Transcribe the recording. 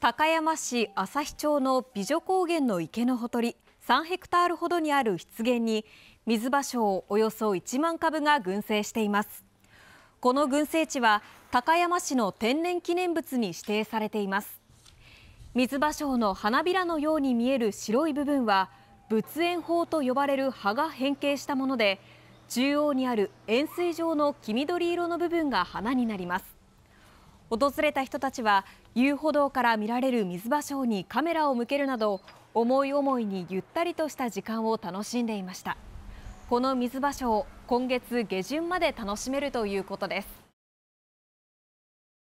高山市朝日町の美女高原の池のほとり3ヘクタールほどにある湿原に水芭蕉およそ1万株が群生していますこの群生地は高山市の天然記念物に指定されています水芭蕉の花びらのように見える白い部分は仏縁法と呼ばれる葉が変形したもので中央にある円錐状の黄緑色の部分が花になります訪れた人たちは遊歩道から見られる水場所にカメラを向けるなど思い思いにゆったりとした時間を楽しんでいましたこの水場所を今月下旬まで楽しめるということです